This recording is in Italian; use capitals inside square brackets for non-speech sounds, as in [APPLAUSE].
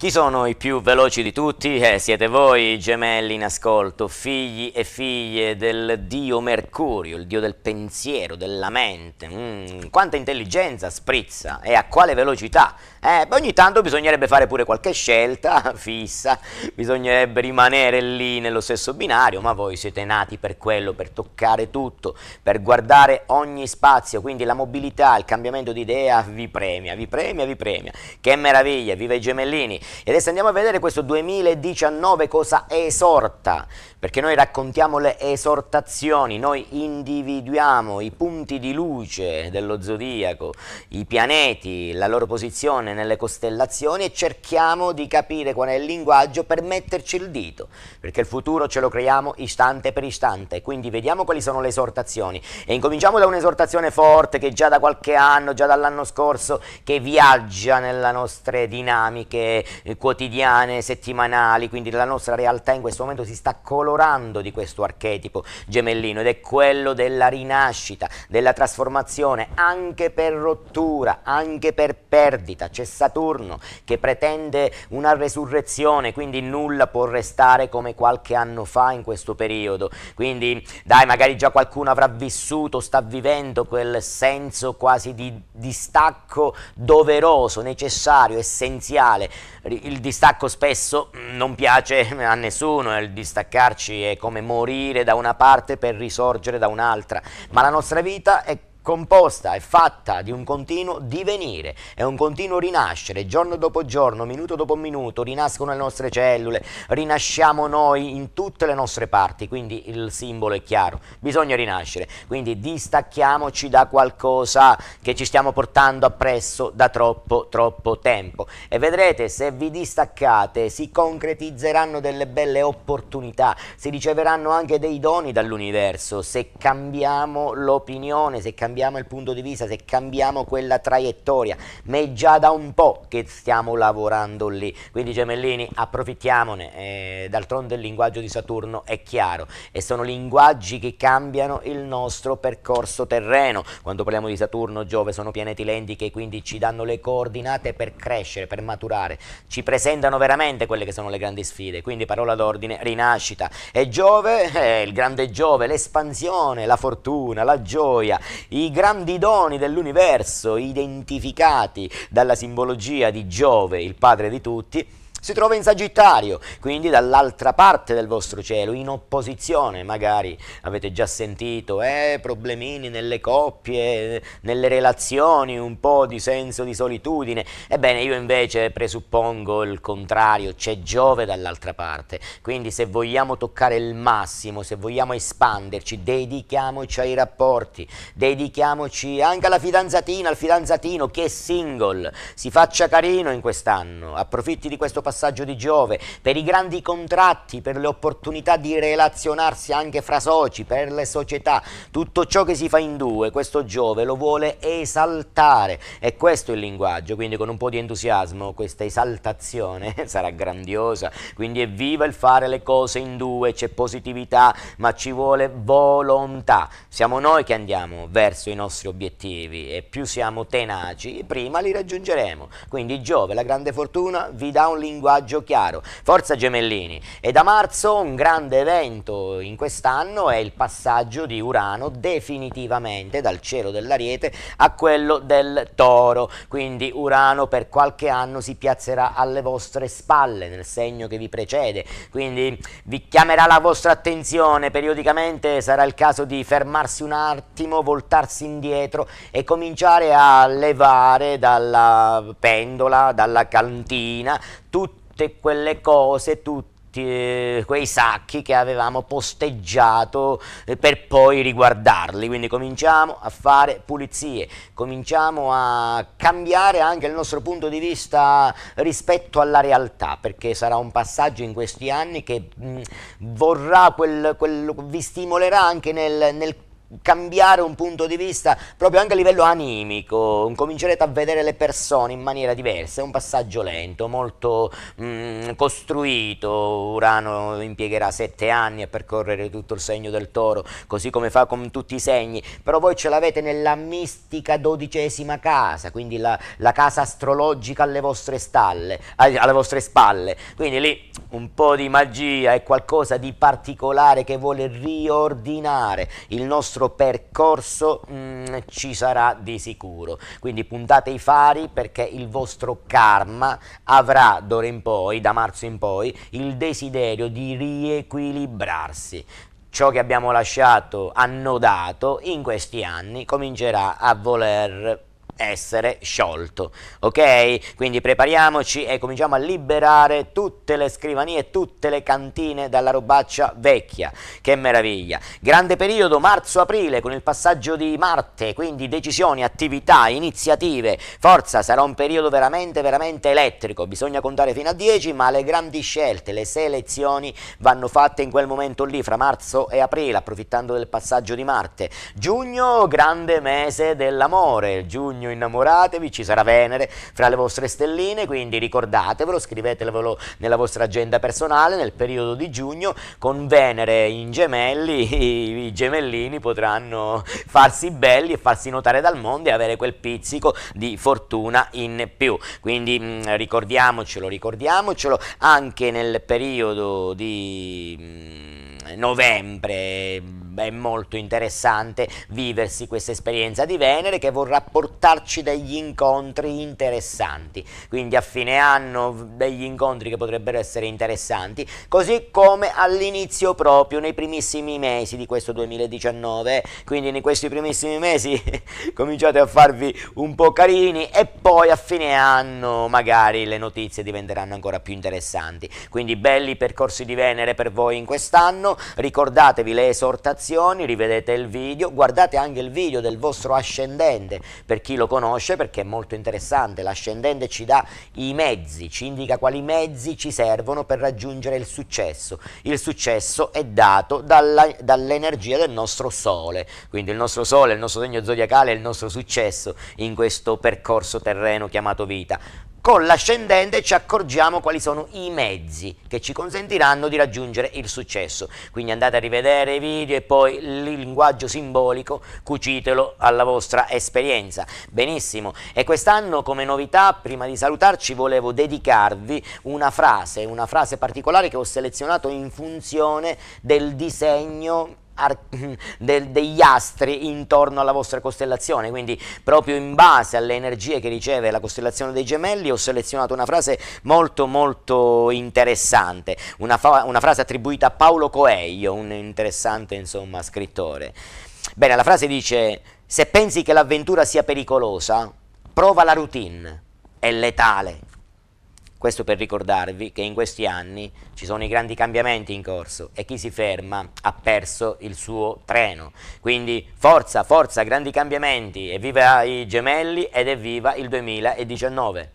Chi sono i più veloci di tutti? Eh, siete voi, gemelli in ascolto, figli e figlie del dio Mercurio, il dio del pensiero, della mente. Mm, quanta intelligenza sprizza e a quale velocità? Eh, ogni tanto bisognerebbe fare pure qualche scelta [LAUGHS] fissa, bisognerebbe rimanere lì nello stesso binario, ma voi siete nati per quello, per toccare tutto, per guardare ogni spazio, quindi la mobilità, il cambiamento di idea vi premia, vi premia, vi premia. Che meraviglia, viva i gemellini! E adesso andiamo a vedere questo 2019 cosa esorta, perché noi raccontiamo le esortazioni, noi individuiamo i punti di luce dello zodiaco, i pianeti, la loro posizione nelle costellazioni e cerchiamo di capire qual è il linguaggio per metterci il dito, perché il futuro ce lo creiamo istante per istante, quindi vediamo quali sono le esortazioni e incominciamo da un'esortazione forte che già da qualche anno, già dall'anno scorso, che viaggia nelle nostre dinamiche eh, quotidiane, settimanali, quindi la nostra realtà in questo momento si sta colorando di questo archetipo gemellino ed è quello della rinascita, della trasformazione, anche per rottura, anche per perdita. C'è Saturno che pretende una resurrezione, quindi nulla può restare come qualche anno fa in questo periodo. Quindi dai, magari già qualcuno avrà vissuto, sta vivendo quel senso quasi di distacco doveroso, necessario, essenziale il distacco spesso mm, non piace a nessuno, eh, il distaccarci è come morire da una parte per risorgere da un'altra, ma la nostra vita è composta e fatta di un continuo divenire, è un continuo rinascere, giorno dopo giorno, minuto dopo minuto, rinascono le nostre cellule, rinasciamo noi in tutte le nostre parti, quindi il simbolo è chiaro, bisogna rinascere, quindi distacchiamoci da qualcosa che ci stiamo portando appresso da troppo, troppo tempo e vedrete se vi distaccate si concretizzeranno delle belle opportunità, si riceveranno anche dei doni dall'universo se cambiamo l'opinione, se cambiamo cambiamo il punto di vista, se cambiamo quella traiettoria, ma è già da un po' che stiamo lavorando lì, quindi Gemellini approfittiamone, eh, d'altronde il linguaggio di Saturno è chiaro e sono linguaggi che cambiano il nostro percorso terreno, quando parliamo di Saturno, Giove sono pianeti lenti che quindi ci danno le coordinate per crescere, per maturare, ci presentano veramente quelle che sono le grandi sfide, quindi parola d'ordine, rinascita e Giove, eh, il grande Giove, l'espansione, la fortuna, la gioia, i grandi doni dell'universo identificati dalla simbologia di Giove, il padre di tutti, si trova in Sagittario, quindi dall'altra parte del vostro cielo, in opposizione, magari avete già sentito eh, problemini nelle coppie, nelle relazioni, un po' di senso di solitudine. Ebbene, io invece presuppongo il contrario, c'è Giove dall'altra parte, quindi se vogliamo toccare il massimo, se vogliamo espanderci, dedichiamoci ai rapporti, dedichiamoci anche alla fidanzatina, al fidanzatino che è single, si faccia carino in quest'anno, approfitti di questo passaggio passaggio di Giove, per i grandi contratti, per le opportunità di relazionarsi anche fra soci, per le società, tutto ciò che si fa in due, questo Giove lo vuole esaltare e questo è il linguaggio, quindi con un po' di entusiasmo questa esaltazione [LAUGHS] sarà grandiosa, quindi è viva il fare le cose in due, c'è positività, ma ci vuole volontà, siamo noi che andiamo verso i nostri obiettivi e più siamo tenaci, prima li raggiungeremo, quindi Giove, la grande fortuna, vi dà un linguaggio linguaggio chiaro. Forza Gemellini! E da marzo un grande evento in quest'anno è il passaggio di Urano definitivamente dal cielo dell'Ariete a quello del Toro. Quindi Urano per qualche anno si piazzerà alle vostre spalle, nel segno che vi precede. Quindi vi chiamerà la vostra attenzione, periodicamente sarà il caso di fermarsi un attimo, voltarsi indietro e cominciare a levare dalla pendola, dalla cantina, tutte quelle cose, tutte eh, quei sacchi che avevamo posteggiato eh, per poi riguardarli quindi cominciamo a fare pulizie cominciamo a cambiare anche il nostro punto di vista rispetto alla realtà perché sarà un passaggio in questi anni che mh, mm, vorrà quel, quel, vi stimolerà anche nel, nel cambiare un punto di vista proprio anche a livello animico, comincerete a vedere le persone in maniera diversa, è un passaggio lento, molto mh, mm, costruito, Urano impiegherà sette anni a percorrere tutto il segno del toro, così come fa con tutti i segni, però voi ce l'avete nella mistica dodicesima casa, quindi la, la casa astrologica alle vostre, stalle, alle vostre spalle, quindi lì un po' di magia è qualcosa di particolare che vuole riordinare il nostro vostro percorso mh, mm, ci sarà di sicuro. Quindi puntate i fari perché il vostro karma avrà d'ora in poi, da marzo in poi, il desiderio di riequilibrarsi ciò che abbiamo lasciato annodato in questi anni comincerà a voler essere sciolto, ok? Quindi prepariamoci e cominciamo a liberare tutte le scrivanie, tutte le cantine dalla robaccia vecchia, che meraviglia. Grande periodo marzo-aprile con il passaggio di Marte, quindi decisioni, attività, iniziative, forza, sarà un periodo veramente, veramente elettrico, bisogna contare fino a 10, ma le grandi scelte, le selezioni vanno fatte in quel momento lì, fra marzo e aprile, approfittando del passaggio di Marte. Giugno, grande mese dell'amore, giugno segno innamoratevi, ci sarà Venere fra le vostre stelline, quindi ricordatevelo, scrivetevelo nella vostra agenda personale nel periodo di giugno con Venere in gemelli, i, gemellini potranno farsi belli e farsi notare dal mondo e avere quel pizzico di fortuna in più. Quindi mm, ricordiamocelo, ricordiamocelo anche nel periodo di mm, novembre è molto interessante viversi questa esperienza di Venere che vorrà portarci degli incontri interessanti, quindi a fine anno degli incontri che potrebbero essere interessanti, così come all'inizio proprio, nei primissimi mesi di questo 2019, quindi in questi primissimi mesi [LAUGHS] cominciate a farvi un po' carini e poi a fine anno magari le notizie diventeranno ancora più interessanti, quindi belli percorsi di Venere per voi in quest'anno, ricordatevi le esortazioni informazioni, rivedete il video, guardate anche il video del vostro ascendente per chi lo conosce perché è molto interessante, l'ascendente ci dà i mezzi, ci indica quali mezzi ci servono per raggiungere il successo, il successo è dato dall'energia dall del nostro sole, quindi il nostro sole, il nostro segno zodiacale è il nostro successo in questo percorso terreno chiamato vita. Con l'ascendente ci accorgiamo quali sono i mezzi che ci consentiranno di raggiungere il successo. Quindi andate a rivedere i video e poi il linguaggio simbolico, cucitelo alla vostra esperienza. Benissimo, e quest'anno come novità, prima di salutarci, volevo dedicarvi una frase, una frase particolare che ho selezionato in funzione del disegno [LAUGHS] del, degli astri intorno alla vostra costellazione, quindi proprio in base alle energie che riceve la costellazione dei gemelli ho selezionato una frase molto molto interessante, una, una frase attribuita a Paolo Coelho, un interessante insomma, scrittore. Bene, la frase dice, se pensi che l'avventura sia pericolosa, prova la routine, è letale, questo per ricordarvi che in questi anni ci sono i grandi cambiamenti in corso e chi si ferma ha perso il suo treno. Quindi forza, forza, grandi cambiamenti, evviva i gemelli ed evviva il 2019.